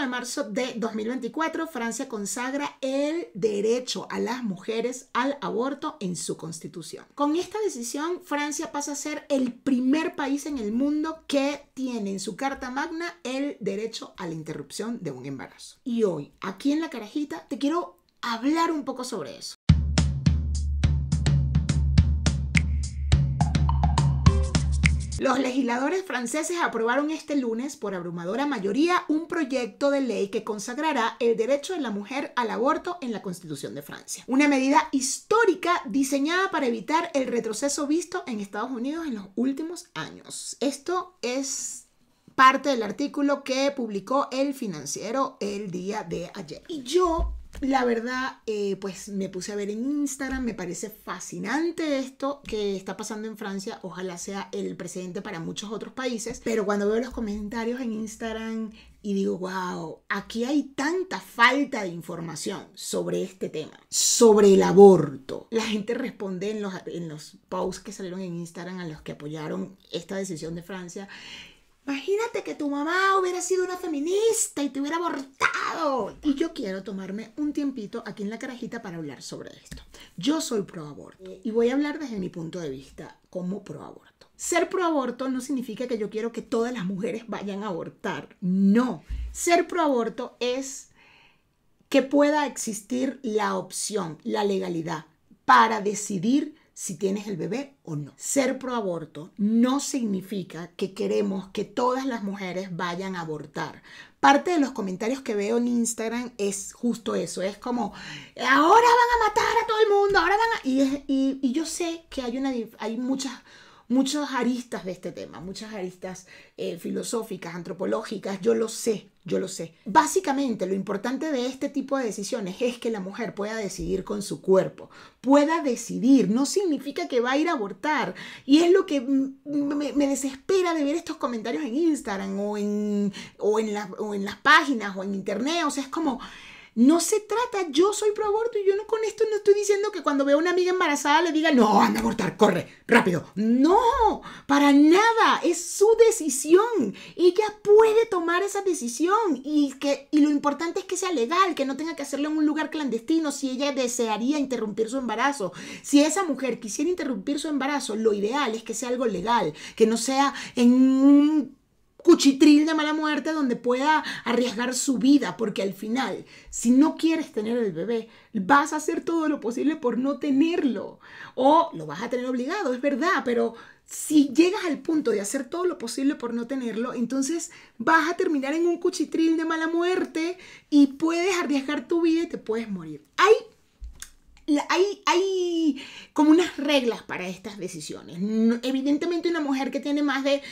de marzo de 2024, Francia consagra el derecho a las mujeres al aborto en su constitución. Con esta decisión, Francia pasa a ser el primer país en el mundo que tiene en su Carta Magna el derecho a la interrupción de un embarazo. Y hoy, aquí en la carajita, te quiero hablar un poco sobre eso. Los legisladores franceses aprobaron este lunes por abrumadora mayoría un proyecto de ley que consagrará el derecho de la mujer al aborto en la Constitución de Francia. Una medida histórica diseñada para evitar el retroceso visto en Estados Unidos en los últimos años. Esto es parte del artículo que publicó el financiero el día de ayer. Y yo la verdad, eh, pues me puse a ver en Instagram, me parece fascinante esto que está pasando en Francia, ojalá sea el precedente para muchos otros países, pero cuando veo los comentarios en Instagram y digo, wow, aquí hay tanta falta de información sobre este tema, sobre el aborto. La gente responde en los, en los posts que salieron en Instagram a los que apoyaron esta decisión de Francia. Imagínate que tu mamá hubiera sido una feminista y te hubiera abortado y yo quiero tomarme un tiempito aquí en la carajita para hablar sobre esto. Yo soy pro aborto y voy a hablar desde mi punto de vista como pro aborto. Ser pro aborto no significa que yo quiero que todas las mujeres vayan a abortar. No. Ser pro aborto es que pueda existir la opción, la legalidad para decidir si tienes el bebé o no. Ser pro-aborto no significa que queremos que todas las mujeres vayan a abortar. Parte de los comentarios que veo en Instagram es justo eso, es como, ahora van a matar a todo el mundo, ahora van a... Y, y, yo sé que hay, una, hay muchas muchas aristas de este tema, muchas aristas eh, filosóficas, antropológicas, yo lo sé, yo lo sé. Básicamente, lo importante de este tipo de decisiones es que la mujer pueda decidir con su cuerpo, pueda decidir, no significa que va a ir a abortar. Y es lo que me, desespera de ver estos comentarios en Instagram o en, o en, o en las páginas o en internet. O sea, es como, no se trata, yo soy pro aborto y yo no con esto no estoy diciendo que cuando veo a una amiga embarazada le diga, no, anda a abortar, corre, rápido. No, para nada, es su decisión. Ella puede tomar esa decisión y, que, y lo importante es que sea legal, que no tenga que hacerlo en un lugar clandestino si ella desearía interrumpir su embarazo. Si esa mujer quisiera interrumpir su embarazo, lo ideal es que sea algo legal, que no sea en un cuchitril de mala muerte donde pueda arriesgar su vida, porque al final, si no quieres tener el bebé, vas a hacer todo lo posible por no tenerlo, o lo vas a tener obligado, es verdad, pero si llegas al punto de hacer todo lo posible por no tenerlo, entonces vas a terminar en un cuchitril de mala muerte y puedes arriesgar tu vida y te puedes morir. Hay hay, hay como unas reglas para estas decisiones. evidentemente una mujer que tiene más de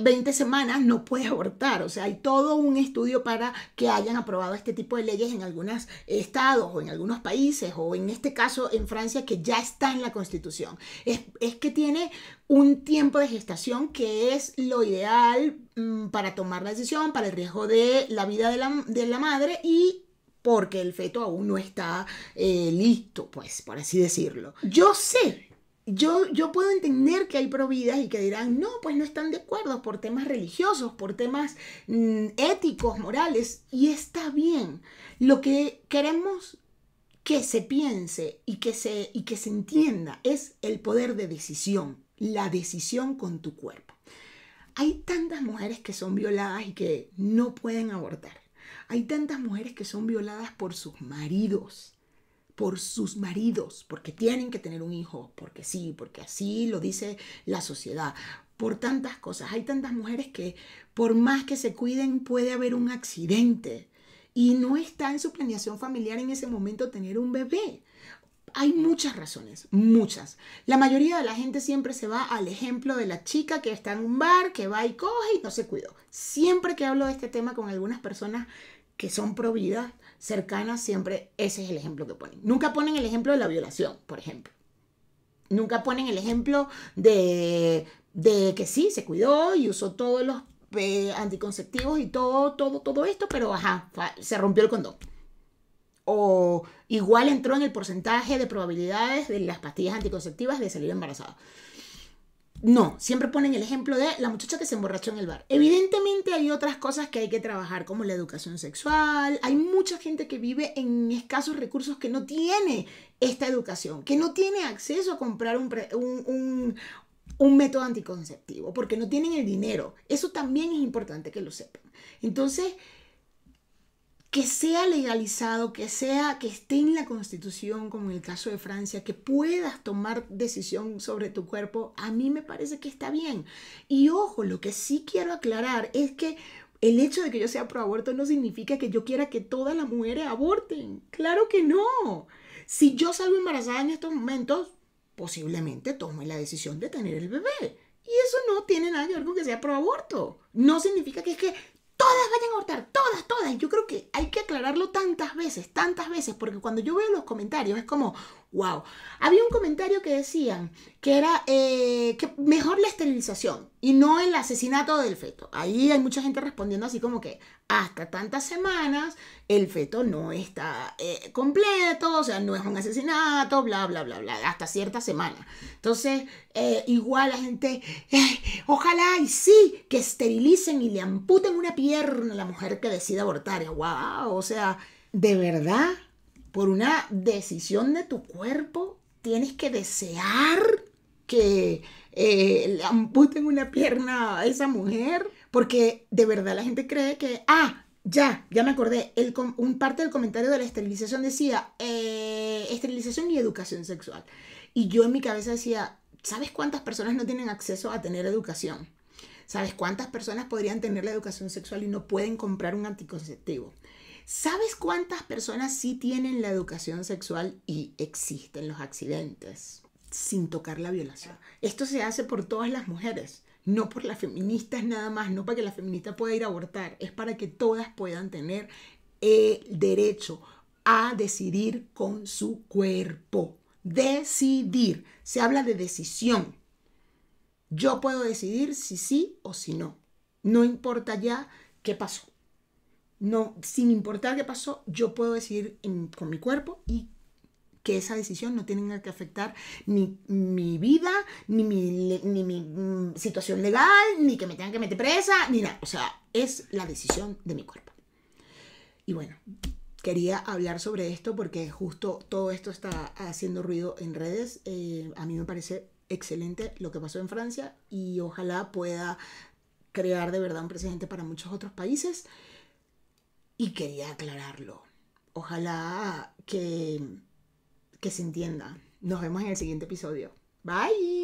20 eh, semanas no puede abortar. O sea, hay todo un estudio para que hayan aprobado este tipo de leyes en algunos eh, estados o en algunos países o en este caso en Francia que ya está en la constitución. Es, es que tiene un tiempo de gestación que es lo ideal mm, para tomar la decisión, para el riesgo de la vida de la, de la madre y porque el feto aún no está eh, listo, pues, por así decirlo. Yo sé yo, yo, puedo entender que hay providas y que dirán, no, pues no están de acuerdo por temas religiosos, por temas mm, éticos, morales, y está bien. Lo que queremos que se piense y que se, y que se entienda es el poder de decisión, la decisión con tu cuerpo. Hay tantas mujeres que son violadas y que no pueden abortar hay tantas mujeres que son violadas por sus maridos, por sus maridos, porque tienen que tener un hijo, porque sí, porque así lo dice la sociedad, por tantas cosas. Hay tantas mujeres que por más que se cuiden puede haber un accidente y no está en su planeación familiar en ese momento tener un bebé hay muchas razones, muchas. La mayoría de la gente siempre se va al ejemplo de la chica que está en un bar, que va y coge y no se cuidó. Siempre que hablo de este tema con algunas personas que son providas, cercanas, siempre ese es el ejemplo que ponen. Nunca ponen el ejemplo de la violación, por ejemplo. Nunca ponen el ejemplo de, que sí, se cuidó y usó todos los eh, anticonceptivos y todo, todo, todo esto, pero ajá, se rompió el condón o igual entró en el porcentaje de probabilidades de las pastillas anticonceptivas de salir embarazada. No, siempre ponen el ejemplo de la muchacha que se emborrachó en el bar. Evidentemente hay otras cosas que hay que trabajar, como la educación sexual. Hay mucha gente que vive en escasos recursos que no tiene esta educación, que no tiene acceso a comprar un, método anticonceptivo, porque no tienen el dinero. Eso también es importante que lo sepan. Entonces, que sea legalizado, que sea, que esté en la constitución, como en el caso de Francia, que puedas tomar decisión sobre tu cuerpo, a mí me parece que está bien. Y ojo, lo que sí quiero aclarar es que el hecho de que yo sea pro aborto no significa que yo quiera que todas las mujeres aborten. Claro que no. Si yo salgo embarazada en estos momentos, posiblemente tome la decisión de tener el bebé. Y eso no tiene nada que ver con que sea pro aborto. No significa que es que todas vayan a abortar, todas, todas. Yo creo que hay que aclararlo tantas veces, tantas veces, porque cuando yo veo los comentarios es como, wow. Había un comentario que decían que era eh, que mejor la esterilización y no el asesinato del feto. Ahí hay mucha gente respondiendo así como que hasta tantas semanas el feto no está eh, completo, o sea, no es un asesinato, bla, bla, bla, bla, hasta cierta semana. Entonces, eh, igual la gente, ojalá y sí, que esterilicen y le amputen una pierna a la mujer que decide abortar. ¡Wow! O sea, de verdad, por una decisión de tu cuerpo, tienes que desear que eh, le amputen una pierna a esa mujer, porque de verdad la gente cree que, ah, ya, ya me acordé, un parte del comentario de la esterilización decía, eh, esterilización y educación sexual. Y yo en mi cabeza decía, ¿sabes cuántas personas no tienen acceso a tener educación? ¿Sabes cuántas personas podrían tener la educación sexual y no pueden comprar un anticonceptivo? ¿Sabes cuántas personas sí tienen la educación sexual y existen los accidentes sin tocar la violación? Esto se hace por todas las mujeres, no por las feministas nada más, no para que la feminista pueda ir a abortar, es para que todas puedan tener el derecho a decidir con su cuerpo. Decidir. Se habla de decisión. Yo puedo decidir si sí o si no. No importa ya qué pasó no, sin importar qué pasó, yo puedo decidir con mi cuerpo y que esa decisión no tenga que afectar ni mi vida, ni mi, mm, situación legal, ni que me tengan que meter presa, ni nada. O sea, es la decisión de mi cuerpo. Y bueno, quería hablar sobre esto porque justo todo esto está haciendo ruido en redes. Eh, a mí me parece excelente lo que pasó en Francia y ojalá pueda crear de verdad un precedente para muchos otros países y quería aclararlo. Ojalá que, que se entienda. Nos vemos en el siguiente episodio. Bye.